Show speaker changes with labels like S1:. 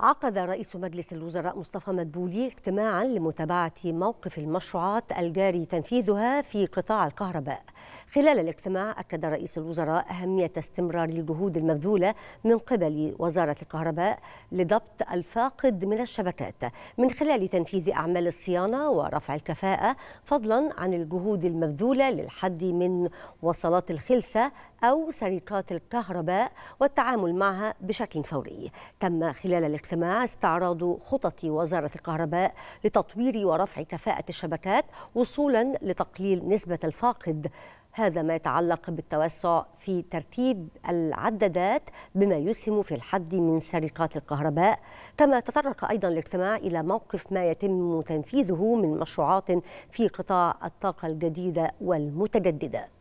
S1: عقد رئيس مجلس الوزراء مصطفى مدبولي اجتماعا لمتابعة موقف المشروعات الجاري تنفيذها في قطاع الكهرباء خلال الاجتماع أكد رئيس الوزراء أهمية استمرار الجهود المبذولة من قبل وزارة الكهرباء لضبط الفاقد من الشبكات من خلال تنفيذ أعمال الصيانة ورفع الكفاءة فضلا عن الجهود المبذولة للحد من وصلات الخلسة أو سرقات الكهرباء والتعامل معها بشكل فوري تم خلال الاجتماع استعراض خطط وزارة الكهرباء لتطوير ورفع كفاءة الشبكات وصولا لتقليل نسبة الفاقد هذا ما يتعلق بالتوسع في ترتيب العدادات بما يسهم في الحد من سرقات الكهرباء كما تطرق أيضا الاجتماع إلى موقف ما يتم تنفيذه من مشروعات في قطاع الطاقة الجديدة والمتجددة